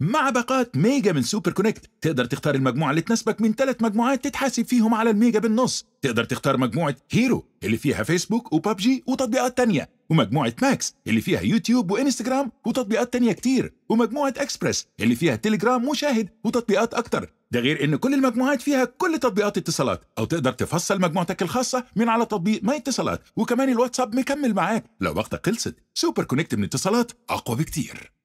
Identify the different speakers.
Speaker 1: مع باقات ميجا من سوبر كونكت تقدر تختار المجموعة اللي تناسبك من ثلاث مجموعات تتحاسب فيهم على الميجا بالنص تقدر تختار مجموعة هيرو اللي فيها فيسبوك وبابجي وتطبيقات تانية ومجموعة ماكس اللي فيها يوتيوب وإنستجرام وتطبيقات تانية كتير ومجموعة إكسبرس اللي فيها تليجرام وشاهد وتطبيقات أكتر ده غير إن كل المجموعات فيها كل تطبيقات اتصالات أو تقدر تفصل مجموعتك الخاصة من على تطبيق ما اتصالات وكمان الواتساب مكمل معاك لو وقتك خلصت سوبر كونكت من اتصالات أقوى بكتير